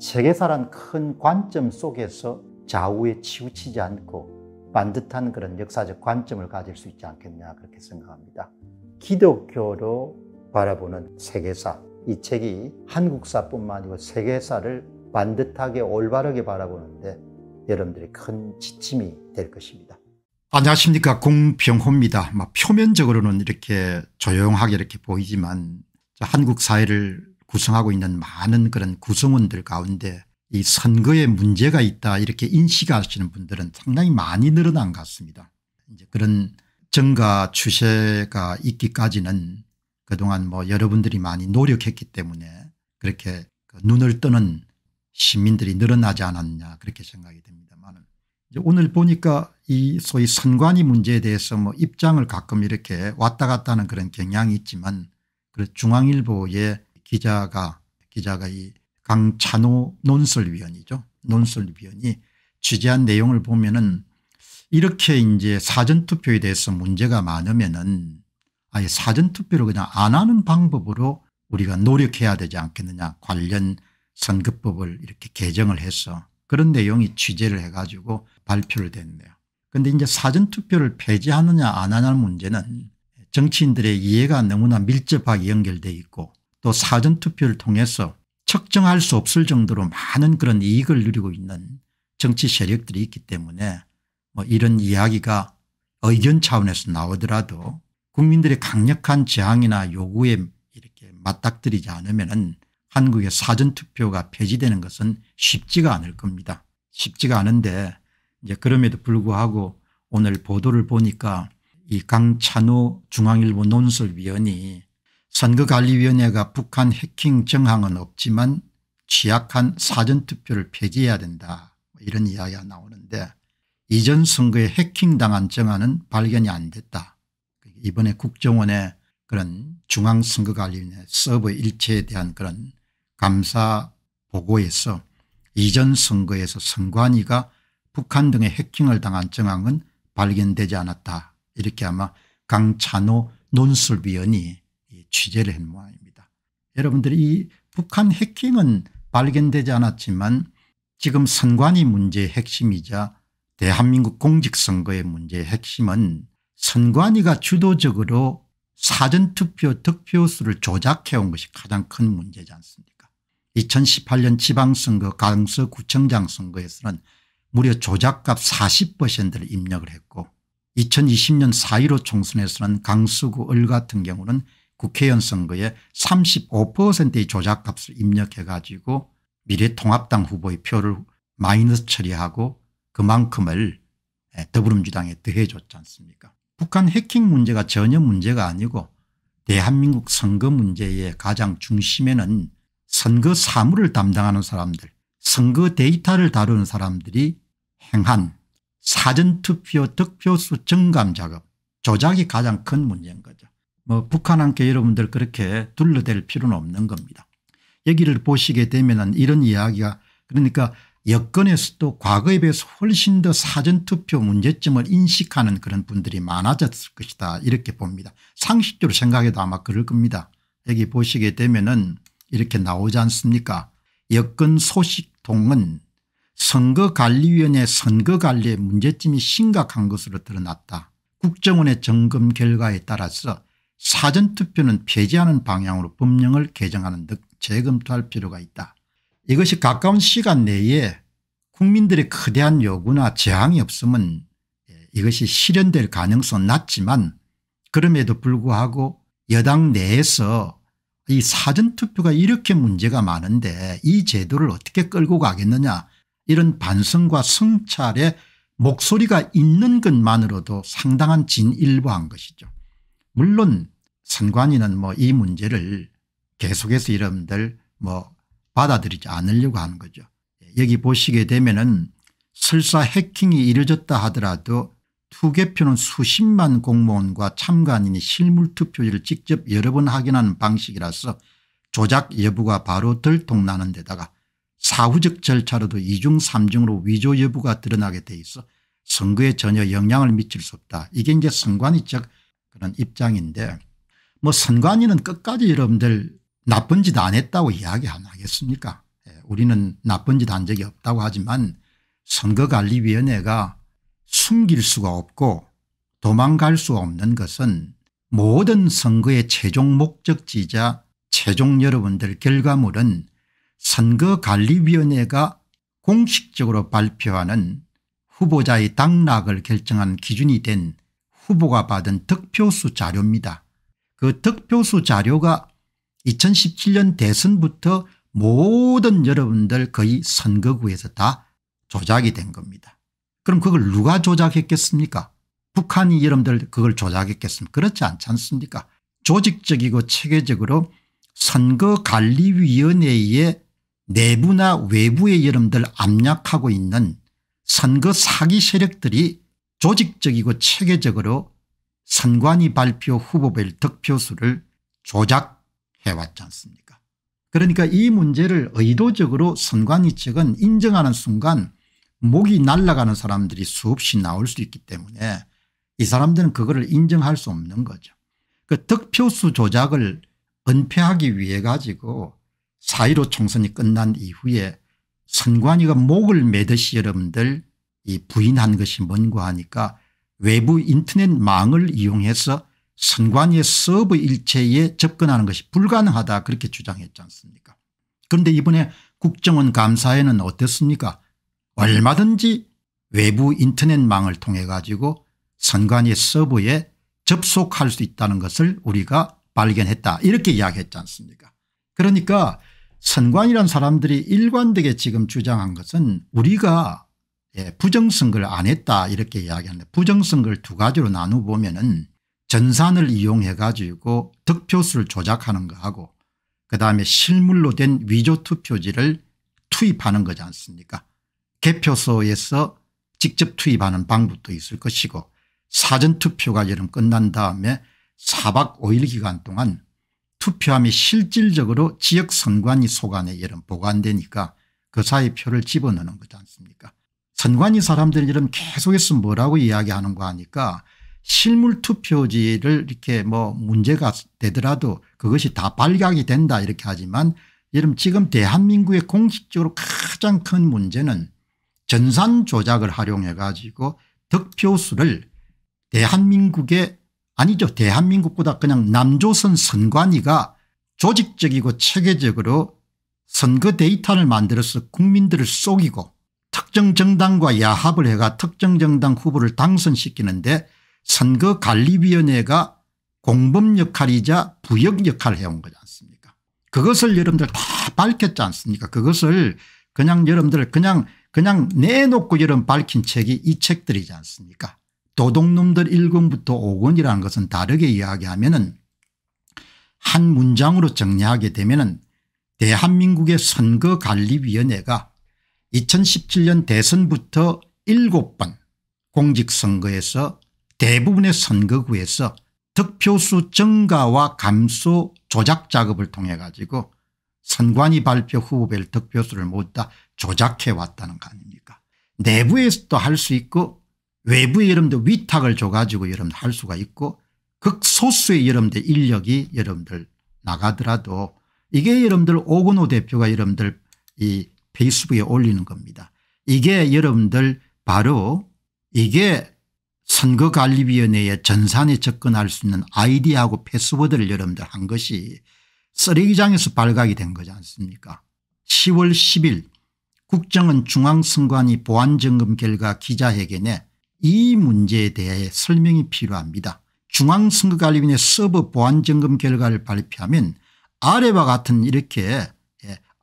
세계사란 큰 관점 속에서 좌우에 치우치지 않고 반듯한 그런 역사적 관점을 가질 수 있지 않겠냐 그렇게 생각합니다. 기독교로 바라보는 세계사 이 책이 한국사뿐만 아니고 세계사를 반듯하게 올바르게 바라보는데 여러분들이 큰 지침이 될 것입니다. 안녕하십니까 공병호입니다. 막 표면적으로는 이렇게 조용하게 이렇게 보이지만 한국 사회를 구성하고 있는 많은 그런 구성원들 가운데 이 선거에 문제가 있다 이렇게 인식하시는 분들은 상당히 많이 늘어난 것 같습니다. 이제 그런 정가 추세가 있기까지는 그동안 뭐 여러분들이 많이 노력했기 때문에 그렇게 그 눈을 뜨는 시민들이 늘어나지 않았냐 그렇게 생각이 됩니다만 오늘 보니까 이 소위 선관위 문제에 대해서 뭐 입장을 가끔 이렇게 왔다 갔다 하는 그런 경향이 있지만 중앙일보의 기자가 기자가 이 강찬호 논설위원이죠. 논설위원이 취재한 내용을 보면은 이렇게 이제 사전투표에 대해서 문제가 많으면은 아예 사전투표를 그냥 안 하는 방법으로 우리가 노력해야 되지 않겠느냐 관련 선거법을 이렇게 개정을 해서 그런 내용이 취재를 해가지고 발표를 됐네요. 그런데 이제 사전투표를 폐지하느냐 안하냐는 문제는 정치인들의 이해가 너무나 밀접하게 연결돼 있고 또 사전투표를 통해서 측정할 수 없을 정도로 많은 그런 이익을 누리고 있는 정치 세력들이 있기 때문에 뭐 이런 이야기가 의견 차원에서 나오더라도 국민들의 강력한 저항이나 요구에 이렇게 맞닥뜨리지 않으면 한국의 사전투표가 폐지되는 것은 쉽지가 않을 겁니다. 쉽지가 않은데 이제 그럼에도 불구하고 오늘 보도를 보니까 이 강찬호 중앙일보 논설위원이 선거관리위원회가 북한 해킹 정황은 없지만 취약한 사전투표를 폐기해야 된다 뭐 이런 이야기가 나오는데 이전 선거에 해킹당한 정황은 발견이 안 됐다. 이번에 국정원의 그런 중앙선거관리위원회 서버 일체에 대한 그런 감사 보고에서 이전 선거에서 선관위가 북한 등의 해킹을 당한 정황은 발견되지 않았다. 이렇게 아마 강찬호 논술위원이 취재를 한 모양입니다. 여러분들이 북한 해킹은 발견되지 않았지만 지금 선관위 문제의 핵심이자 대한민국 공직선거의 문제의 핵심은 선관위가 주도적으로 사전투표 득표수를 조작해온 것이 가장 큰 문제지 않습니까 2018년 지방선거 강서구청장 선거에서는 무려 조작값 40%를 입력을 했고 2020년 4.15 총선에서는 강서구 을 같은 경우는 국회의원 선거에 35%의 조작값을 입력해 가지고 미래통합당 후보의 표를 마이너스 처리하고 그만큼을 예, 더불어민주당에 더해 줬지 않습니까 북한 해킹 문제가 전혀 문제가 아니고 대한민국 선거 문제의 가장 중심에는 선거 사무를 담당하는 사람들 선거 데이터를 다루는 사람들이 행한 사전투표 득표수 증감 작업 조작이 가장 큰 문제인 거죠. 뭐 북한 함께 여러분들 그렇게 둘러댈 필요는 없는 겁니다. 여기를 보시게 되면 이런 이야기가 그러니까 여건에서도 과거에 비해서 훨씬 더 사전투표 문제점을 인식하는 그런 분들이 많아졌을 것이다 이렇게 봅니다. 상식적으로 생각해도 아마 그럴 겁니다. 여기 보시게 되면 은 이렇게 나오지 않습니까 여건 소식통은 선거관리위원회 선거관리의 문제점이 심각한 것으로 드러났다. 국정원의 점검 결과에 따라서 사전투표는 폐지하는 방향으로 법령을 개정하는 등 재검토할 필요가 있다. 이것이 가까운 시간 내에 국민들의 거대한 요구나 저항이 없으면 예, 이것이 실현될 가능성은 낮지만 그럼에도 불구하고 여당 내에서 이 사전투표가 이렇게 문제가 많은데 이 제도를 어떻게 끌고 가겠느냐 이런 반성과 성찰의 목소리가 있는 것만으로도 상당한 진일보한 것이죠. 물론 선관위는 뭐 이 문제를 계속해서 여러분들 뭐 받아들이지 않으려고 하는 거죠. 여기 보시게 되면은 설사 해킹이 이뤄졌다 하더라도 투개표는 수십만 공무원과 참관인이 실물투표지를 직접 여러 번 확인하는 방식이라서 조작 여부가 바로 들통나는 데다가 사후적 절차로도 이중삼중으로 위조 여부가 드러나게 돼 있어 선거에 전혀 영향을 미칠 수 없다. 이게 이제 선관위 즉 그런 입장인데 뭐 선관위는 끝까지 여러분들 나쁜 짓 안 했다고 이야기 안 하겠습니까 예, 우리는 나쁜 짓 한 적이 없다고 하지만 선거관리위원회가 숨길 수가 없고 도망갈 수 없는 것은 모든 선거의 최종 목적지이자 최종 여러분들 결과물은 선거관리위원회가 공식적으로 발표하는 후보자의 당락을 결정한 기준이 된 후보가 받은 득표수 자료입니다. 그 득표수 자료가 2017년 대선부터 모든 여러분들 거의 선거구에서 다 조작이 된 겁니다. 그럼 그걸 누가 조작했겠습니까? 북한이 여러분들 그걸 조작했겠습니까? 그렇지 않지 않습니까? 조직적이고 체계적으로 선거관리위원회의 내부나 외부의 여러분들 압력하고 있는 선거 사기 세력들이 조직적이고 체계적으로 선관위 발표 후보별 득표수를 조작해왔지 않습니까 그러니까 이 문제를 의도적으로 선관위 측은 인정하는 순간 목이 날아가는 사람들이 수없이 나올 수 있기 때문에 이 사람들은 그거를 인정할 수 없는 거죠. 그 득표수 조작을 은폐하기 위해 가지고 사1 5 총선이 끝난 이후에 선관위가 목을 매듯이 여러분들 이 부인한 것이 뭔가 하니까 외부 인터넷망을 이용해서 선관위의 서브 일체에 접근하는 것이 불가능하다 그렇게 주장했지 않습니까 그런데 이번에 국정원 감사에는 어땠습니까 얼마든지 외부 인터넷망을 통해 가지고 선관위 서버에 접속할 수 있다는 것을 우리가 발견했다 이렇게 이야기했지 않습니까 그러니까 선관이란 사람들이 일관되게 지금 주장한 것은 우리가 예, 부정선거를 안 했다 이렇게 이야기하는데 부정선거를 두 가지로 나누어 보면은 전산을 이용해 가지고 득표수를 조작하는 거하고 그다음에 실물로 된 위조 투표지를 투입하는 거지 않습니까 개표소에서 직접 투입하는 방법도 있을 것이고 사전투표가 여름 끝난 다음에 4박 5일 기간 동안 투표함이 실질적으로 지역선관위 소관에 여름 보관되니까 그 사이 표를 집어넣는 거지 않습니까 선관위 사람들이런 계속해서 뭐라고 이야기하는거 하니까 실물 투표지를 이렇게 뭐 문제가 되더라도 그것이 다 발각이 된다 이렇게 하지만 여러분 지금 대한민국의 공식적으로 가장 큰 문제는 전산 조작을 활용해 가지고 득표수를 대한민국의 아니죠 대한민국보다 그냥 남조선 선관위가 조직적이고 체계적으로 선거 데이터를 만들어서 국민들을 속이고 특정 정당과 야합을 해가 특정 정당 후보를 당선시키는데 선거관리위원회가 공범 역할이자 부역 역할을 해온 거지 않습니까 그것을 여러분들 다 밝혔지 않습니까 그것을 그냥 여러분들 그냥 그냥 내놓고 여러 밝힌 책이 이 책들이지 않습니까 도둑놈들 1권부터 5권이라는 것은 다르게 이야기하면 은한 문장으로 정리하게 되면 은 대한민국의 선거관리위원회가 2017년 대선부터 7번 공직선거에서 대부분의 선거구에서 득표수 증가와 감소 조작 작업을 통해 가지고 선관위 발표 후보별 득표수를 모두 다 조작해 왔다는 거 아닙니까 내부에서도 할 수 있고 외부의 여러분들 위탁을 줘가지고 여러분들 할 수가 있고 극소수의 여러분들 인력이 여러분들 나가더라도 이게 여러분들 오근호 대표가 여러분들 이 페이스북에 올리는 겁니다. 이게 여러분들 바로 이게 선거관리위원회의 전산에 접근할 수 있는 아이디하고 패스워드를 여러분들 한 것이 쓰레기장에서 발각이 된 거지 않습니까 10월 10일 국정은 중앙선관위 보안점검 결과 기자회견에 이 문제에 대해 설명이 필요합니다. 중앙선거관리위원회 서버 보안점검 결과를 발표하면 아래와 같은 이렇게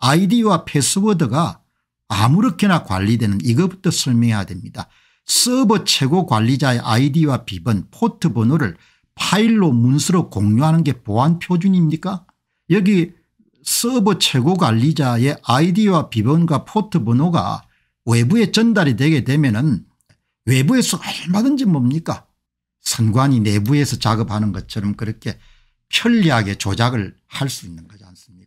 아이디와 패스워드가 아무렇게나 관리되는 이것부터 설명해야 됩니다. 서버 최고 관리자의 아이디와 비번 포트 번호를 파일로 문서로 공유하는 게 보안 표준입니까 여기 서버 최고 관리자의 아이디와 비번과 포트 번호가 외부에 전달이 되게 되면 은 외부에서 얼마든지 뭡니까 선관위 내부에서 작업하는 것처럼 그렇게 편리하게 조작을 할 수 있는 거지 않습니까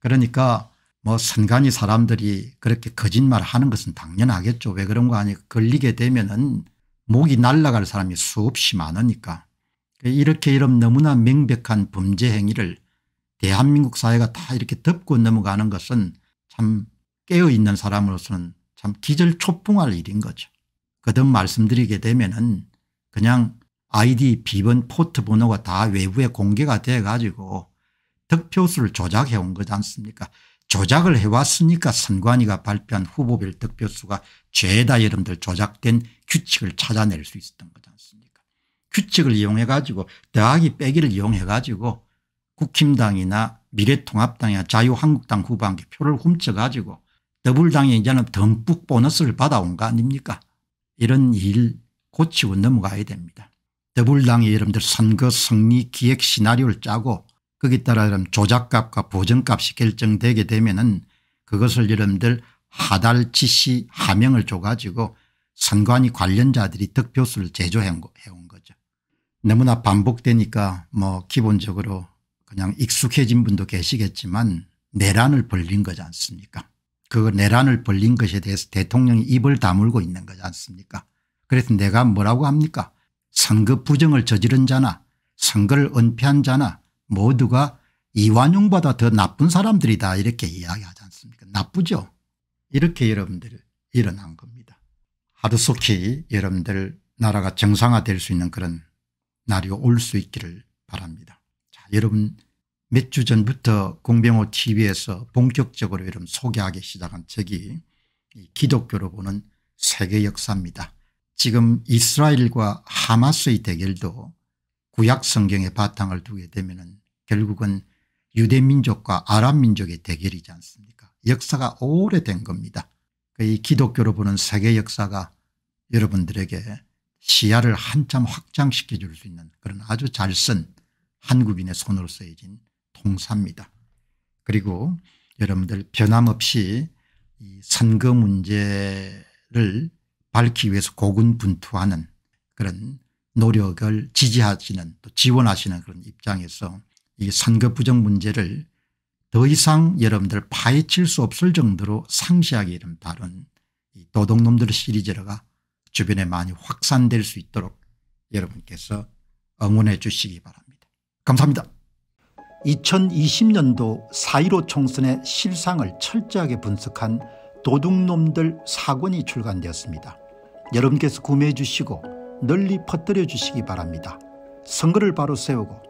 그러니까 뭐 선관위 사람들이 그렇게 거짓말 하는 것은 당연하겠죠. 왜 그런 거 아니 에요 걸리게 되면은 목이 날아갈 사람이 수없이 많으니까 이렇게 이런 너무나 명백한 범죄 행위를 대한민국 사회가 다 이렇게 덮고 넘어가는 것은 참 깨어있는 사람으로서는 참 기절초풍할 일인 거죠. 거듭 말씀드리게 되면은 그냥 아이디 비번 포트 번호가 다 외부에 공개가 돼 가지고 득표수를 조작해 온 거지 않습니까 조작을 해왔으니까 선관위가 발표한 후보별 득표수가 죄다 여러분들 조작된 규칙을 찾아낼 수 있었던 거지 않습니까 규칙을 이용해 가지고 더하기 빼기를 이용해 가지고 국힘당이나 미래통합당이나 자유한국당 후보한테 표를 훔쳐 가지고 더불당이 이제는 듬뿍 보너스를 받아온 거 아닙니까 이런 일 고치고 넘어가야 됩니다. 더불당이 여러분들 선거 승리 기획 시나리오를 짜고 거기 따라 그럼 조작값과 보증값이 결정되게 되면은 그것을 여러분들 하달치시 하명을 줘가지고 선관위 관련자들이 득표수를 제조해 온 거죠. 너무나 반복되니까 뭐 기본적으로 그냥 익숙해진 분도 계시겠지만 내란을 벌린 거지 않습니까 그 내란을 벌린 것에 대해서 대통령이 입을 다물고 있는 거지 않습니까 그래서 내가 뭐라고 합니까 선거 부정을 저지른 자나 선거를 은폐한 자나 모두가 이완용보다 더 나쁜 사람들이다 이렇게 이야기하지 않습니까 나쁘죠 이렇게 여러분들 일어난 겁니다 하루속히 여러분들 나라가 정상화될 수 있는 그런 날이 올 수 있기를 바랍니다 자, 여러분 몇 주 전부터 공병호 tv에서 본격적으로 여러분 소개하기 시작한 책이 기독교로 보는 세계 역사입니다 지금 이스라엘과 하마스의 대결도 구약 성경의 바탕을 두게 되면 은 결국은 유대민족과 아랍민족의 대결이지 않습니까 역사가 오래된 겁니다. 이 기독교로 보는 세계 역사가 여러분들에게 시야를 한참 확장시켜 줄 수 있는 그런 아주 잘 쓴 한국인의 손으로 쓰여진 통사입니다. 그리고 여러분들 변함없이 선거 문제를 밝히기 위해서 고군분투하는 그런 노력을 지지하시는 또 지원하시는 그런 입장에서 이 선거 부정 문제를 더 이상 여러분들 파헤칠 수 없을 정도로 상시하게 이름 다룬 도둑놈들 시리즈가 주변에 많이 확산될 수 있도록 여러분께서 응원해 주시기 바랍니다. 감사합니다. 2020년도 4.15 총선의 실상을 철저하게 분석한 도둑놈들 사건이 출간되었습니다. 여러분께서 구매해 주시고 널리 퍼뜨려 주시기 바랍니다. 선거를 바로 세우고